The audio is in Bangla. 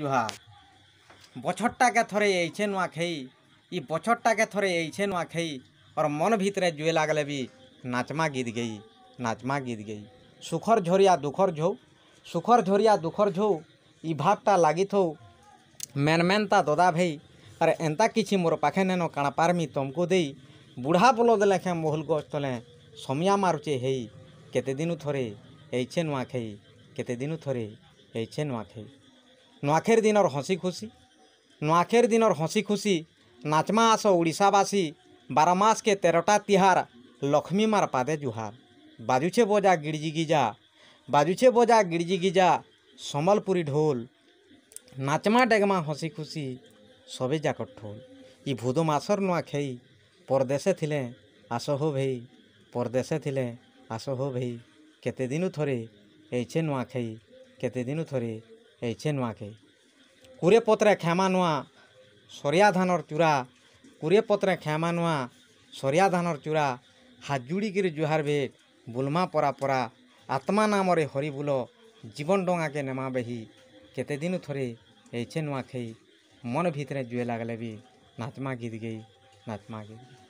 জুহার বছরটাকে থরে এইছে নুয়াখাই ই বছরটাকে থরে এইছে নুয়াখাই ওর মন ভিতরে জুয়ে লাগলে বি নাচমা গীত গেই নাচমা গীত গেই সুখর ঝরিয়া দুখর ঝৌ সুখর ঝরিয়া দুখর ঝৌ ই ভাবটা লাগি থৌ মেন মেনতা দদা ভাই আরে এন্তা কিছু মোর পাখে নেন কাণা পারমি তমকু দেই বুড়া বলদ লেখে মহুল গছ তলে সমিয়া মারুচে হেই কেতে দিনু থরে এইছে নুয়াখাই কেতে দিনু থরে এইছে নুয়াখাই ନୂଆଖେର ଦିନର ହସି ଖୁସି ନୂଆଖେର ଦିନର ହସି ଖୁସି ନାଚମା ଆସ ଓଡ଼ିଶାବାସୀ ବାର ମାସକେ ତେରଟା ତିହାର ଲକ୍ଷ୍ମୀ ମାର ପାଦେ ଜୁହାର ବାଜୁଛେ ବଜା ଗିଡ଼ଜି ଗିଜା ବାଜୁଛେ ବଜା ଗିଡ଼ଜି ଗିଜା ସମ୍ବଲପୁରୀ ଢୋଲ ନାଚମା ଡେଗମା ହସି ଖୁସି ସବେ ଯାକ ଠୋଲ ଇ ଭୁଦ ମାସର ନୂଆଖେଇ ପରଦେଶେ ଥିଲେ ଆସ ହୋ ଭେଇ ପରଦେଶେ ଥିଲେ ଆସ ହୋ ଭେଇ କେତେଦିନୁ ଥରେ ଏଇଛେ ନୂଆଖେଇ କେତେଦିନୁ ଥରେ ହେଇଛେ ନୂଆଖାଇ କୁରେ ପତ୍ରେ କ୍ଷମା ନୂଆ ସରିଆ ଧାନର ଚୁରା କୁରେ ପତ୍ରେ କ୍ଷମା ନୂଆ ସରିଆ ଧାନର ଚୁରା ହାତ ଯୁଡ଼ିକିରି ଜୁହାର ଭେଟ ବୁଲମା ପରା ପରା ଆତ୍ମା ନାମରେ ହରିବୁଲ ଜୀବନ ଡଙ୍ଗାକେ ନେମା ବେହି କେତେ ଦିନ ଥରେ ହେଇଛେ ନୂଆଖାଇ ମନ ଭିତରେ ଜୁଏ ଲାଗଲେ ବି ନାଚମା ଗୀତ ଗେଇ ନାଚମା ଗୀତ